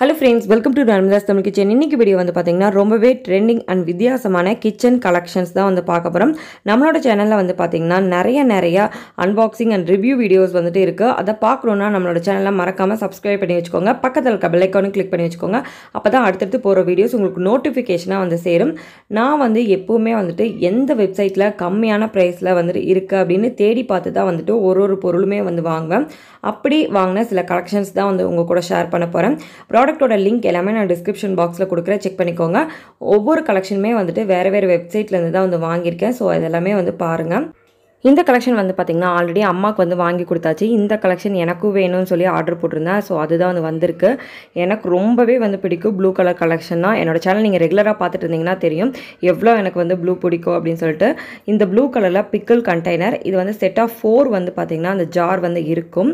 hello friends welcome to Narmada's Tamil kitchen இன்றைக்கி video வந்து பார்த்திங்கன்னா ரொம்பவே ட்ரெண்டிங் அண்ட் வித்தியாசமான கிச்சன் கலெக்ஷன்ஸ் தான் வந்து பார்க்க போகிறோம் நம்மளோட சேனலில் வந்து பார்த்திங்கன்னா நிறைய நிறைய அன்பாக்சிங் அண்ட் ரிவ்யூ வீடியோஸ் வந்துட்டு இருக்குது அதை பார்க்கணுன்னா நம்மளோட சேனலில் மறக்காமல் சப்ஸ்கிரைப் பண்ணி வச்சுக்கோங்க பக்கத்தில் இருக்க பெல்லைக்கானும் கிளிக் பண்ணி வச்சுக்கோங்க அப்போ தான் அடுத்தடுத்து போகிற வீடியோஸ் உங்களுக்கு நோட்டிஃபிகேஷனாக வந்து சேரும் நான் வந்து எப்போவுமே வந்துட்டு எந்த வெப்சைட்டில் கம்மியான ப்ரைஸில் வந்துட்டு இருக்குது அப்படின்னு தேடி பார்த்து தான் வந்துட்டு ஒரு ஒரு பொருளுமே வந்து வாங்குவேன் அப்படி வாங்கின சில கலெக்ஷன்ஸ் தான் வந்து உங்கள் கூட ஷேர் பண்ண போகிறேன் ப்ராடக்ட்டோட லிங்க் எல்லாமே நான் டிஸ்கிரிப்ஷன் பாக்ஸில் கொடுக்குறேன் செக் பண்ணிக்கோங்க ஒவ்வொரு கலெக்ஷனுமே வந்துட்டு வேறு வேறு வெப்சைட்லேருந்து தான் வந்து வாங்கியிருக்கேன் ஸோ அதெல்லாமே வந்து பாருங்கள் இந்த கலெக்ஷன் வந்து பார்த்திங்கன்னா ஆல்ரெடி அம்மாவுக்கு வந்து வாங்கி கொடுத்தாச்சு இந்த கலெக்ஷன் எனக்கும் வேணும்னு சொல்லி ஆர்டர் போட்டிருந்தேன் ஸோ அதுதான் வந்து வந்திருக்கு எனக்கு ரொம்பவே வந்து பிடிக்கும் ப்ளூ கலர் கலெக்ஷன் தான் என்னோடய சேனல் நீங்கள் ரெகுலராக பார்த்துட்டு இருந்தீங்கன்னா தெரியும் எவ்வளோ எனக்கு வந்து ப்ளூ பிடிக்கும் அப்படின்னு சொல்லிட்டு இந்த ப்ளூ கலரில் பிக்கிள் கண்டெய்னர் இது வந்து செட் ஆஃப் ஃபோர் வந்து பார்த்திங்கன்னா அந்த ஜார் வந்து இருக்கும்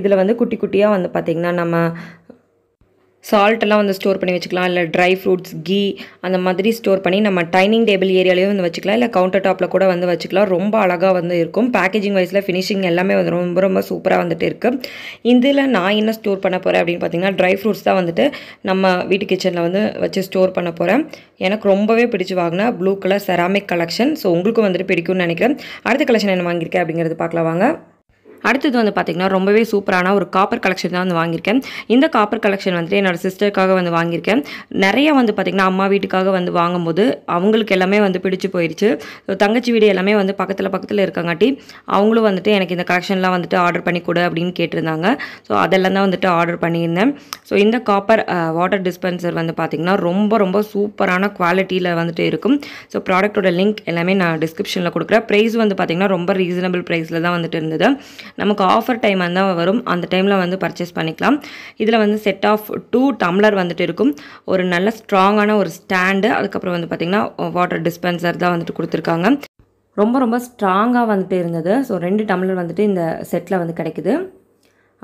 இதில் வந்து குட்டி குட்டியாக வந்து பார்த்திங்கன்னா நம்ம சால்ட்டெல்லாம் வந்து ஸ்டோர் பண்ணி வச்சுக்கலாம் இல்லை ட்ரை ஃப்ரூட்ஸ் கீ அந்த மாதிரி ஸ்டோர் பண்ணி நம்ம டைனிங் டேபிள் ஏரியாலையும் வந்து வச்சுக்கலாம் இல்லை கவுண்டர் டாப்பில் கூட வந்து வச்சுக்கலாம் ரொம்ப அழகாக வந்து இருக்கும் பேக்கேஜிங் வைஸில் ஃபினிஷிங் எல்லாமே வந்து ரொம்ப ரொம்ப சூப்பராக வந்துட்டு இருக்குது இதில் நான் என்ன ஸ்டோர் பண்ண போகிறேன் அப்படின்னு பார்த்தீங்கன்னா ட்ரை ஃப்ரூட்ஸ் தான் வந்துட்டு நம்ம வீட்டு கிச்சனில் வந்து வச்சு ஸ்டோர் பண்ண போகிறேன் எனக்கு ரொம்பவே பிடிச்சி வாங்கினா blue colour ceramic collection so உங்களுக்கும் வந்துட்டு பிடிக்கும்னு நினைக்கிறேன் அடுத்த கலெக்ஷன் என்ன வாங்கியிருக்கேன் அப்படிங்கிறது பார்க்கலாம் வாங்க அடுத்தது வந்து பார்த்திங்கன்னா ரொம்பவே சூப்பரான ஒரு காப்பர் கலெக்ஷன் தான் வந்து வாங்கியிருக்கேன் இந்த காப்பர் கலெக்ஷன் வந்துட்டு என்னோடய சிஸ்டருக்காக வந்து வாங்கியிருக்கேன் நிறைய வந்து பார்த்திங்கன்னா அம்மா வீட்டுக்காக வந்து வாங்கும்போது அவங்களுக்கு எல்லாமே வந்து பிடிச்சி போயிடுச்சு தங்கச்சி வீடு எல்லாமே வந்து பக்கத்தில் பக்கத்தில் இருக்காங்காட்டி அவங்களும் வந்துட்டு எனக்கு இந்த கலெக்ஷன்லாம் வந்துட்டு ஆர்டர் பண்ணி கொடு அப்படின்னு கேட்டிருந்தாங்க ஸோ அதெல்லாம் தான் வந்துட்டு ஆர்டர் பண்ணியிருந்தேன் ஸோ இந்த காப்பர் வாட்டர் டிஸ்பென்சர் வந்து பார்த்திங்கன்னா ரொம்ப ரொம்ப சூப்பரான குவாலிட்டியில் வந்துட்டு இருக்கும் ஸோ ப்ராடக்ட்டோட லிங்க் எல்லாமே நான் டிஸ்கிரிப்ஷனில் கொடுக்குறேன் ப்ரைஸ் வந்து பார்த்திங்கன்னா ரொம்ப ரீசனபிள் ப்ரைஸில் தான் வந்துட்டு இருந்தது நமக்கு ஆஃபர் டைம் வந்து வரும் அந்த டைமில் வந்து பர்ச்சேஸ் பண்ணிக்கலாம் இதில் வந்து செட் ஆஃப் டூ டம்ளர் வந்துட்டு இருக்கும் ஒரு நல்ல ஸ்ட்ராங்கான ஒரு ஸ்டாண்டு அதுக்கப்புறம் வந்து பார்த்திங்கன்னா வாட்டர் டிஸ்பென்சர் தான் வந்துட்டு கொடுத்துருக்காங்க ரொம்ப ரொம்ப ஸ்ட்ராங்காக வந்துட்டு இருந்தது ஸோ ரெண்டு டம்ளர் வந்துட்டு இந்த செட்டில் வந்து கிடைக்குது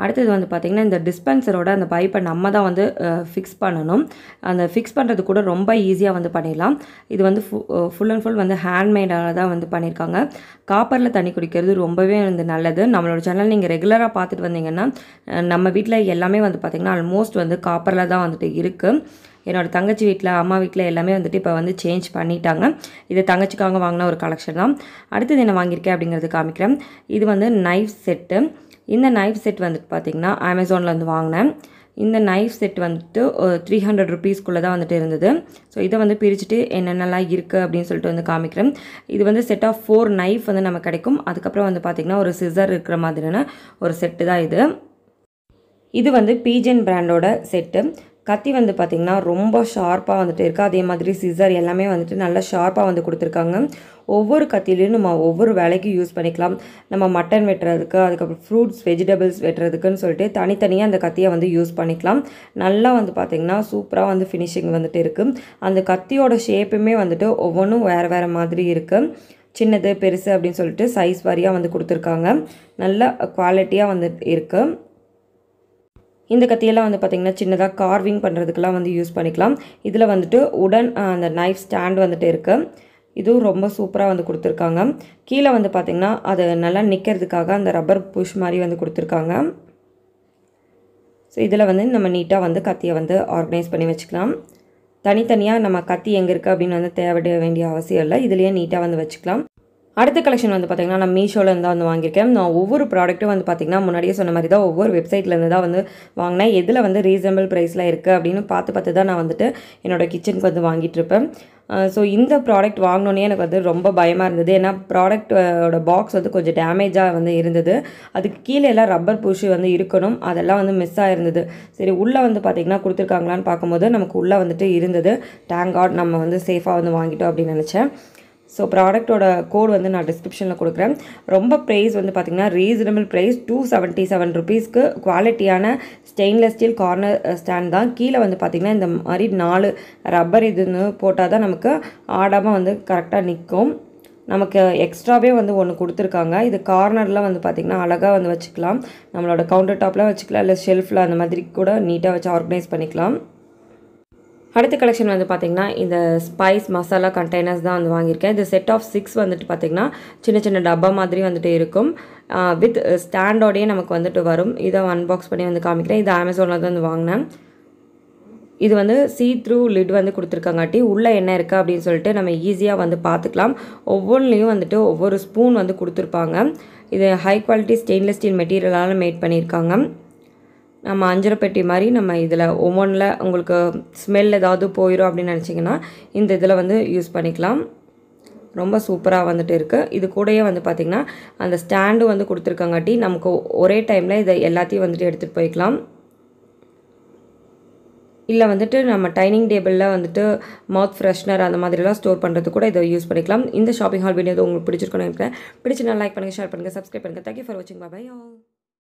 அடுத்தது வந்து பார்த்திங்கன்னா இந்த டிஸ்பென்சரோட அந்த பைப்பை நம்ம தான் வந்து ஃபிக்ஸ் பண்ணணும் அந்த ஃபிக்ஸ் பண்ணுறது கூட ரொம்ப ஈஸியாக வந்து பண்ணிடலாம் இது வந்து ஃபுல் அண்ட் ஃபுல் வந்து ஹேண்ட்மேடாக தான் வந்து பண்ணியிருக்காங்க காப்பரில் தண்ணி குடிக்கிறது ரொம்பவே வந்து நல்லது நம்மளோட சேனல் நீங்கள் ரெகுலராக பார்த்துட்டு வந்தீங்கன்னா நம்ம வீட்டில் எல்லாமே வந்து பார்த்திங்கன்னா ஆல்மோஸ்ட் வந்து காப்பரில் தான் வந்துட்டு இருக்குது என்னோடய தங்கச்சி வீட்டில் அம்மா வீட்டில் எல்லாமே வந்துட்டு இப்போ வந்து சேஞ்ச் பண்ணிட்டாங்க இது தங்கச்சிக்காக வாங்கின ஒரு கலெக்ஷன் தான் அடுத்தது என்ன வாங்கியிருக்கேன் அப்படிங்கிறது காமிக்கிறேன் இது வந்து நைஃப் செட்டு இந்த நைஃப் செட் வந்துட்டு பார்த்திங்கன்னா அமேசானில் வந்து வாங்கினேன் இந்த நைஃப் செட் வந்துட்டு த்ரீ ஹண்ட்ரட் ருபீஸ்க்குள்ளே தான் வந்துட்டு இருந்தது ஸோ இதை வந்து பிரிச்சுட்டு என்னென்னலாம் இருக்குது அப்படின்னு சொல்லிட்டு வந்து காமிக்கிறேன் இது வந்து செட் ஆஃப் ஃபோர் நைஃப் வந்து நம்ம கிடைக்கும் அதுக்கப்புறம் வந்து பார்த்திங்கன்னா ஒரு சிசர் இருக்கிற மாதிரியான ஒரு செட்டு தான் இது இது வந்து பீஜன் பிராண்டோட செட்டு கத்தி வந்து பார்த்திங்கன்னா ரொம்ப ஷார்ப்பாக வந்துட்டு இருக்குது அதே மாதிரி சிசர் எல்லாமே வந்துட்டு நல்லா ஷார்ப்பாக வந்து கொடுத்துருக்காங்க ஒவ்வொரு கத்திலையும் நம்ம ஒவ்வொரு வேலைக்கும் யூஸ் பண்ணிக்கலாம் நம்ம மட்டன் வெட்டுறதுக்கு அதுக்கப்புறம் ஃப்ரூட்ஸ் வெஜிடபிள்ஸ் வெட்டுறதுக்குன்னு சொல்லிட்டு தனித்தனியாக அந்த கத்தியை வந்து யூஸ் பண்ணிக்கலாம் நல்லா வந்து பார்த்திங்கன்னா சூப்பராக வந்து ஃபினிஷிங் வந்துட்டு இருக்குது அந்த கத்தியோட ஷேப்புமே வந்துட்டு ஒவ்வொன்றும் வேறு வேறு மாதிரி இருக்குது சின்னது பெருசு அப்படின்னு சொல்லிட்டு சைஸ் வாரியாக வந்து கொடுத்துருக்காங்க நல்ல குவாலிட்டியாக வந்து இருக்குது இந்த கத்தியெல்லாம் வந்து பார்த்திங்கன்னா சின்னதாக கார்விங் பண்ணுறதுக்கெலாம் வந்து யூஸ் பண்ணிக்கலாம் இதில் வந்துட்டு உடன் அந்த நைஃப் ஸ்டாண்ட் வந்துட்டு இருக்குது இதுவும் ரொம்ப சூப்பராக வந்து கொடுத்துருக்காங்க கீழே வந்து பார்த்திங்கன்னா அது நல்லா நிற்கிறதுக்காக அந்த ரப்பர் புஷ் மாதிரி வந்து கொடுத்துருக்காங்க ஸோ இதில் வந்து நம்ம நீட்டாக வந்து கத்தியை வந்து ஆர்கனைஸ் பண்ணி வச்சுக்கலாம் தனித்தனியாக நம்ம கத்தி எங்கே இருக்குது அப்படின்னு வந்து தேவைப்பட வேண்டிய அவசியம் இல்லை இதுலேயே நீட்டாக வந்து வச்சுக்கலாம் அடுத்த கலெக்ஷன் வந்து பார்த்திங்கன்னா நான் மீஷோலேருந்து தான் வந்து வாங்கியிருக்கேன் நான் ஒவ்வொரு ப்ராடக்ட்டும் வந்து பார்த்திங்கன்னா முன்னாடியே சொன்ன மாதிரி தான் ஒவ்வொரு வெப்சைட்லேருந்து தான் வந்து வாங்கினேன் எதில் வந்து ரீசனபிள் ப்ரைஸில் இருக்குது அப்படின்னு பார்த்து பார்த்து தான் நான் வந்துட்டு என்னோடய கிச்சனுக்கு வந்து வாங்கிட்டுருப்பேன் ஸோ இந்த ப்ராடக்ட் வாங்கினோன்னே எனக்கு வந்து ரொம்ப பயமாக இருந்தது ஏன்னா ப்ராடக்டோட பாக்ஸ் வந்து கொஞ்சம் டேமேஜாக வந்து இருந்தது அதுக்கு கீழே எல்லாம் ரப்பர் பூஷி வந்து இருக்கணும் அதெல்லாம் வந்து மிஸ் ஆகிருந்தது சரி உள்ளே வந்து பார்த்திங்கன்னா கொடுத்துருக்காங்களான்னு பார்க்கும்போது நமக்கு உள்ளே வந்துட்டு இருந்தது டேங்காட் நம்ம வந்து சேஃபாக வந்து வாங்கிட்டோம் அப்படின்னு நினச்சேன் ஸோ ப்ராடக்ட்டோட கோட் வந்து நான் டிஸ்கிரிப்ஷனில் கொடுக்குறேன் ரொம்ப ப்ரைஸ் வந்து பார்த்திங்கன்னா reasonable price two seventy seven ருபீஸ்க்கு குவாலிட்டியான ஸ்டெயின்லெஸ் ஸ்டீல் கார்னர் ஸ்டாண்ட் தான் கீழே வந்து பார்த்திங்கன்னா இந்த மாதிரி நாலு ரப்பர் இதுன்னு போட்டால் தான் நமக்கு ஆடாமல் வந்து கரெக்டாக நிற்கும் நமக்கு எக்ஸ்ட்ராவே வந்து ஒன்று கொடுத்துருக்காங்க இது கார்னரில் வந்து பார்த்திங்கன்னா அழகாக வந்து வச்சுக்கலாம் நம்மளோட கவுண்டர் டாப்லாம் வச்சுக்கலாம் இல்லை ஷெல்ஃபில் அந்த மாதிரி கூட நீட்டாக வச்சு ஆர்கனைஸ் பண்ணிக்கலாம் அடுத்த கலெக்ஷன் வந்து பார்த்திங்கன்னா இந்த ஸ்பைஸ் மசாலா கண்டெய்னர்ஸ் தான் வந்து வாங்கியிருக்கேன் இந்த செட் ஆஃப் சிக்ஸ் வந்துட்டு பார்த்திங்கன்னா சின்ன சின்ன டப்பா மாதிரி வந்துட்டு இருக்கும் வித் ஸ்டாண்டோடையே நமக்கு வந்துட்டு வரும் இதை அன்பாக்ஸ் பண்ணி வந்து காமிக்கிறேன் இது அமேசானில் தான் வந்து வாங்கினேன் இது வந்து சீ த்ரூ லிட் வந்து கொடுத்துருக்காங்காட்டி உள்ளே என்ன இருக்குது அப்படின்னு சொல்லிட்டு நம்ம ஈஸியாக வந்து பார்த்துக்கலாம் ஒவ்வொன்றிலையும் வந்துட்டு ஒவ்வொரு ஸ்பூன் வந்து கொடுத்துருப்பாங்க இது ஹை குவாலிட்டி ஸ்டெயின்லெஸ் ஸ்டீல் மெட்டீரியலால் மேட் பண்ணியிருக்காங்க நம்ம அஞ்சரை பெட்டி மாதிரி நம்ம இதில் ஒவ்வொன்றில் உங்களுக்கு ஸ்மெல் ஏதாவது போயிடும் அப்படின்னு நினச்சிங்கன்னா இந்த இதில் வந்து யூஸ் பண்ணிக்கலாம் ரொம்ப சூப்பராக வந்துட்டு இருக்குது இது கூடயே வந்து பார்த்திங்கன்னா அந்த ஸ்டாண்டு வந்து கொடுத்துருக்கங்காட்டி நமக்கு ஒரே டைமில் இதை எல்லாத்தையும் வந்துட்டு எடுத்துகிட்டு போய்க்கலாம் இல்லை வந்துட்டு நம்ம டைனிங் டேபிளில் வந்துட்டு மவுத் ஃப்ரெஷ்னர் அந்த மாதிரிலாம் ஸ்டோர் பண்ணுறது கூட இதை யூஸ் பண்ணிக்கலாம் இந்த ஷாப்பிங் ஹால் வீடியோ உங்களுக்கு பிடிச்சிருக்கணும் நினைக்கிறேன் பிடிச்சினா லைக் பண்ணுங்கள் ஷேர் பண்ணுங்கள் சப்ஸ்கிரைப் பண்ணுங்கள் தேங்க்யூ ஃபார் வாட்சிங் பாய்